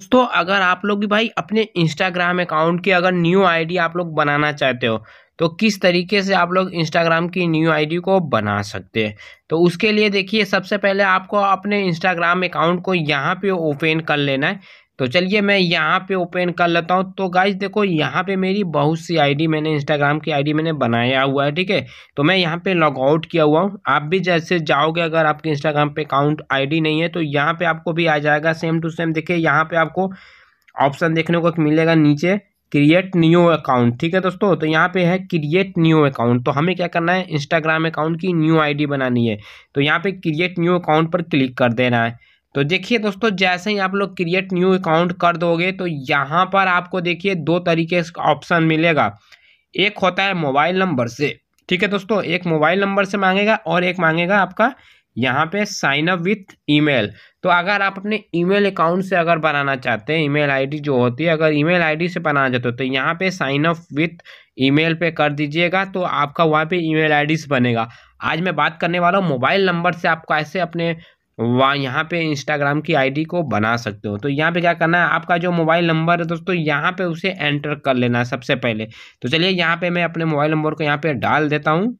दोस्तों अगर आप लोग भी भाई अपने इंस्टाग्राम अकाउंट की अगर न्यू आईडी आप लोग बनाना चाहते हो तो किस तरीके से आप लोग इंस्टाग्राम की न्यू आईडी को बना सकते हैं तो उसके लिए देखिए सबसे पहले आपको अपने इंस्टाग्राम अकाउंट को यहाँ पे ओपन कर लेना है तो चलिए मैं यहाँ पे ओपन कर लेता हूँ तो गाइज देखो यहाँ पे मेरी बहुत सी आईडी मैंने इंस्टाग्राम की आईडी मैंने बनाया हुआ है ठीक है तो मैं यहाँ पे लॉग आउट किया हुआ हूँ आप भी जैसे जाओगे अगर आपके इंस्टाग्राम पे अकाउंट आईडी नहीं है तो यहाँ पे आपको भी आ जाएगा सेम टू सेम देखिए यहाँ पे आपको ऑप्शन देखने को मिलेगा नीचे क्रिएट न्यू अकाउंट ठीक है दोस्तों तो यहाँ पे है क्रिएट न्यू अकाउंट तो हमें क्या करना है इंस्टाग्राम अकाउंट की न्यू आईडी बनानी है तो यहाँ पे क्रिएट न्यू अकाउंट पर क्लिक कर देना है तो देखिए दोस्तों जैसे ही आप लोग क्रिएट न्यू अकाउंट कर दोगे तो यहाँ पर आपको देखिए दो तरीके ऑप्शन मिलेगा एक होता है मोबाइल नंबर से ठीक है दोस्तों एक मोबाइल नंबर से मांगेगा और एक मांगेगा आपका यहाँ पे साइन अप विथ ईमेल तो अगर आप अपने ईमेल अकाउंट से अगर बनाना चाहते हैं ईमेल आईडी जो होती है अगर ईमेल आईडी से बनाना चाहते हो तो यहाँ पे साइन अप विथ ईमेल पे कर दीजिएगा तो आपका वहाँ पे ईमेल आईडी से बनेगा आज मैं बात करने वाला हूँ मोबाइल नंबर से आप कैसे अपने वहाँ यहाँ पे इंस्टाग्राम की आईडी को बना सकते हो तो यहाँ पे क्या करना है आपका जो मोबाइल नंबर है दोस्तों यहाँ पे उसे एंटर कर लेना है सबसे पहले तो चलिए यहाँ पे मैं अपने मोबाइल नंबर को यहाँ पे डाल देता हूँ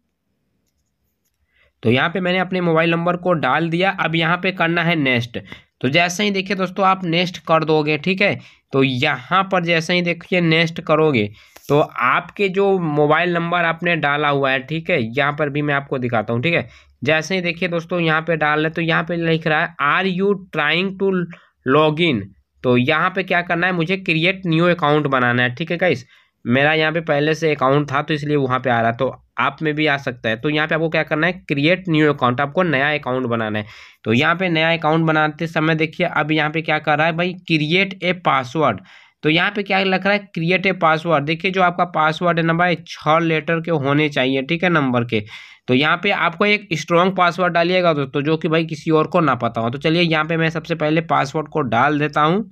तो यहाँ पे मैंने अपने मोबाइल नंबर को डाल दिया अब यहाँ पे करना है नेक्स्ट तो जैसे ही देखिए दोस्तों आप नेक्स्ट कर दोगे ठीक है तो यहाँ पर जैसे ही देखिए नेक्स्ट करोगे तो आपके जो मोबाइल नंबर आपने डाला हुआ है ठीक है यहाँ पर भी मैं आपको दिखाता हूँ ठीक है जैसे ही देखिए दोस्तों यहाँ पे डाल रहे तो यहाँ पे लिख रहा है are you trying to log in तो यहाँ पे क्या करना है मुझे क्रिएट न्यू अकाउंट बनाना है ठीक है गाइस मेरा यहाँ पे पहले से अकाउंट था तो इसलिए वहाँ पे आ रहा तो आप में भी आ सकता है तो यहाँ पे आपको क्या करना है क्रिएट न्यू अकाउंट आपको नया अकाउंट बनाना है तो यहाँ पे नया अकाउंट बनाते समय देखिए अब यहाँ पे क्या कर रहा है भाई क्रिएट ए पासवर्ड तो यहाँ पे क्या लग रहा है क्रिएट ए पासवर्ड देखिए जो आपका पासवर्ड है नंबर छः लेटर के होने चाहिए ठीक है नंबर के तो यहाँ पे आपको एक स्ट्रॉन्ग पासवर्ड डालिएगा दोस्तों तो जो कि भाई किसी और को ना पता हो तो चलिए यहाँ पे मैं सबसे पहले पासवर्ड को डाल देता हूँ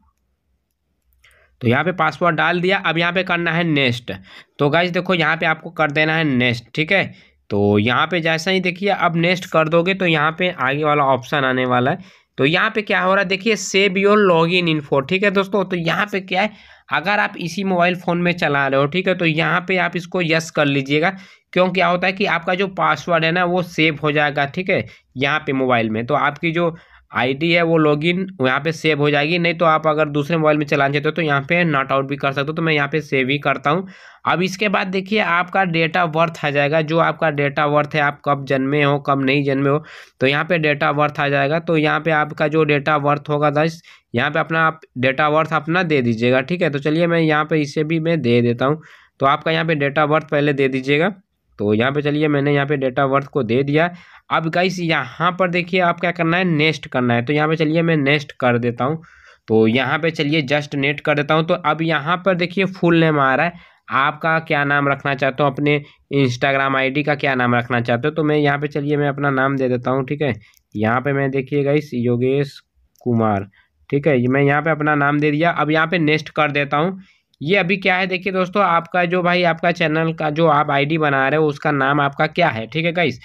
तो यहाँ पे पासवर्ड डाल दिया अब यहाँ पे करना है नेक्स्ट तो गाइज देखो यहाँ पे आपको कर देना है नेक्स्ट ठीक है तो यहाँ पे जैसा ही देखिए अब नेक्स्ट कर दोगे तो यहाँ पे आगे वाला ऑप्शन आने वाला है तो यहाँ पे क्या हो रहा है देखिए save your log in info ठीक है दोस्तों तो यहाँ पे क्या है अगर आप इसी मोबाइल फ़ोन में चला रहे हो ठीक है तो यहाँ पे आप इसको यस कर लीजिएगा क्यों क्या होता है कि आपका जो पासवर्ड है ना वो सेव हो जाएगा ठीक है यहाँ पे मोबाइल में तो आपकी जो आईडी है वो लॉगिन यहाँ पे सेव हो जाएगी नहीं तो आप अगर दूसरे मोबाइल में चलाना चाहते हो तो यहाँ पे नॉट आउट भी कर सकते हो तो मैं यहाँ पे सेव ही करता हूँ अब इसके बाद देखिए आपका डेटा वर्थ आ जाएगा जो आपका डेटा वर्थ है आप कब जन्मे हो कब नहीं जन्मे हो तो यहाँ पे डेटा वर्थ आ जाएगा तो यहाँ पे आपका जो डेटा वर्थ होगा दस यहाँ पे अपना आप डेटा वर्थ अपना दे दीजिएगा ठीक है तो चलिए मैं यहाँ पर इसे भी मैं दे देता हूँ तो आपका यहाँ पर डेटा वर्थ पहले दे दीजिएगा तो यहाँ पे चलिए मैंने यहाँ पे डेटा वर्थ को दे दिया अब गाइस यहाँ पर देखिए आप क्या करना है नेस्ट करना है तो यहाँ पे चलिए मैं नेस्ट कर देता हूँ तो यहाँ पे चलिए जस्ट नेट कर देता हूँ तो अब यहाँ पर देखिए फुल नेम आ रहा है आपका क्या नाम रखना चाहते हो अपने इंस्टाग्राम आईडी का क्या नाम रखना चाहते हो तो मैं यहाँ पे चलिए मैं अपना नाम दे देता हूँ ठीक है यहाँ पे मैं देखिए गाइस योगेश कुमार ठीक है मैं यहाँ पे अपना नाम दे दिया अब यहाँ पे नेक्स्ट कर देता हूँ ये अभी क्या है देखिए दोस्तों आपका जो भाई आपका चैनल का जो आप आईडी बना रहे हो उसका नाम आपका क्या है ठीक है गाइस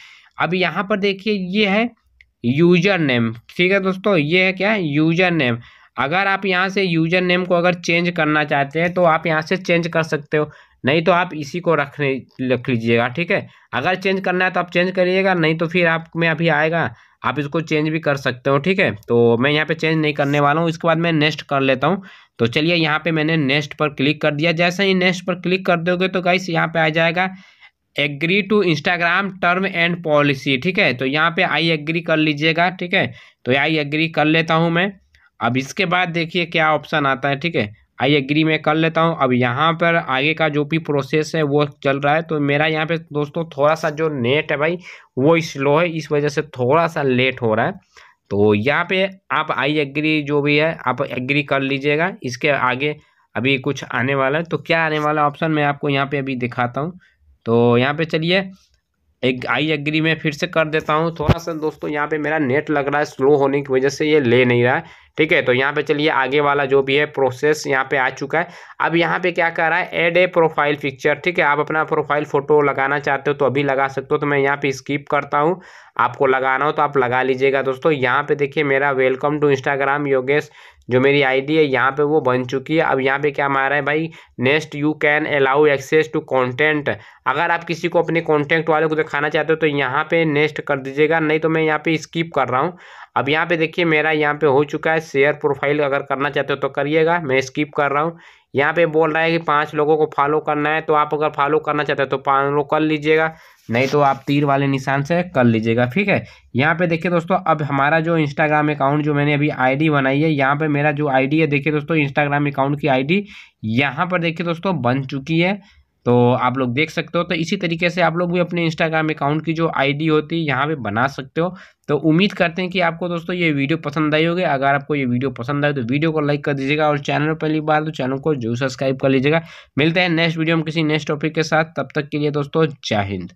अब यहाँ पर देखिए ये है यूजर नेम ठीक है दोस्तों ये है क्या है यूजर नेम अगर आप यहाँ से यूजर नेम को अगर चेंज करना चाहते हैं तो आप यहाँ से चेंज कर सकते हो नहीं तो आप इसी को रखने रख लीजिएगा ठीक है अगर चेंज करना है तो आप चेंज करिएगा नहीं तो फिर आप में अभी आएगा आप इसको चेंज भी कर सकते हो ठीक है तो मैं यहाँ पे चेंज नहीं करने वाला हूँ इसके बाद मैं नेक्स्ट कर लेता हूँ तो चलिए यहाँ पे मैंने नेक्स्ट पर क्लिक कर दिया जैसे ही नेक्स्ट पर क्लिक कर दोगे तो गाइस यहाँ पे आ जाएगा agree to Instagram term and policy ठीक है तो यहाँ पे आई एग्री कर लीजिएगा ठीक है तो आई एग्री कर लेता हूँ मैं अब इसके बाद देखिए क्या ऑप्शन आता है ठीक है आई एग्री मैं कर लेता हूँ अब यहाँ पर आगे का जो भी प्रोसेस है वो चल रहा है तो मेरा यहाँ पे दोस्तों थोड़ा सा जो नेट है भाई वो स्लो है इस वजह से थोड़ा सा लेट हो रहा है तो यहाँ पे आप आई एग्री जो भी है आप एग्री कर लीजिएगा इसके आगे अभी कुछ आने वाला है तो क्या आने वाला ऑप्शन मैं आपको यहाँ पर अभी दिखाता हूँ तो यहाँ पर चलिए एक आई एग्री मैं फिर से कर देता हूँ थोड़ा सा दोस्तों यहाँ पे मेरा नेट लग रहा है स्लो होने की वजह से ये ले नहीं रहा है ठीक है तो यहाँ पे चलिए आगे वाला जो भी है प्रोसेस यहाँ पे आ चुका है अब यहाँ पे क्या कर रहा है एड ए प्रोफाइल पिक्चर ठीक है आप अपना प्रोफाइल फ़ोटो लगाना चाहते हो तो अभी लगा सकते हो तो मैं यहाँ पे स्किप करता हूँ आपको लगाना हो तो आप लगा लीजिएगा दोस्तों यहाँ पे देखिए मेरा वेलकम टू इंस्टाग्राम योगेश जो मेरी आईडी है यहाँ पे वो बन चुकी है अब यहाँ पे क्या मारा है भाई next you can allow access to content अगर आप किसी को अपने कॉन्टेंट वाले को दिखाना चाहते हो तो यहाँ पे नेक्स्ट कर दीजिएगा नहीं तो मैं यहाँ पे स्किप कर रहा हूँ अब यहाँ पे देखिए मेरा यहाँ पे हो चुका है शेयर प्रोफाइल अगर करना चाहते हो तो करिएगा मैं स्किप कर रहा हूँ यहाँ पे बोल रहा है कि पांच लोगों को फॉलो करना है तो आप अगर फॉलो करना चाहते हो तो फॉलो कर लीजिएगा नहीं तो आप तीर वाले निशान से कर लीजिएगा ठीक है यहाँ पे देखिए दोस्तों अब हमारा जो इंस्टाग्राम अकाउंट जो मैंने अभी आईडी बनाई है यहाँ पे मेरा जो आईडी है देखिए दोस्तों इंस्टाग्राम अकाउंट की आईडी यहाँ पर देखिए दोस्तों बन चुकी है तो आप लोग देख सकते हो तो इसी तरीके से आप लोग भी अपने इंस्टाग्राम अकाउंट की जो आईडी होती है यहाँ पे बना सकते हो तो उम्मीद करते हैं कि आपको दोस्तों ये वीडियो पसंद आई होगी अगर आपको ये वीडियो पसंद आए तो वीडियो को लाइक कर दीजिएगा और चैनल पहली बार तो चैनल को जरूर सब्सक्राइब कर लीजिएगा मिलते हैं नेक्स्ट वीडियो में किसी नेक्स्ट टॉपिक के साथ तब तक के लिए दोस्तों जय हिंद